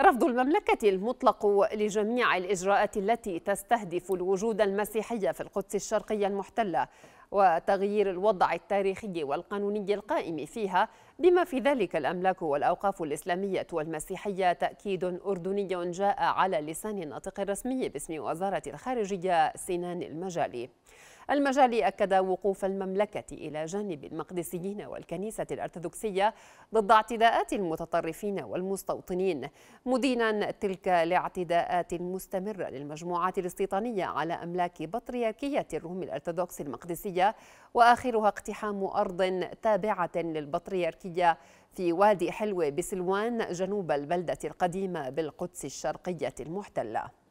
رفض المملكة المطلق لجميع الإجراءات التي تستهدف الوجود المسيحي في القدس الشرقية المحتلة وتغيير الوضع التاريخي والقانوني القائم فيها بما في ذلك الأملاك والأوقاف الإسلامية والمسيحية تأكيد أردني جاء على لسان الناطق الرسمي باسم وزارة الخارجية سنان المجالي المجالي أكد وقوف المملكة إلى جانب المقدسيين والكنيسة الأرثوذكسية ضد اعتداءات المتطرفين والمستوطنين مدينا تلك الاعتداءات المستمرة للمجموعات الاستيطانية على أملاك بطريركية الروم الأرثوذكس المقدسية وآخرها اقتحام أرض تابعة للبطريركية في وادي حلوة بسلوان جنوب البلدة القديمة بالقدس الشرقية المحتلة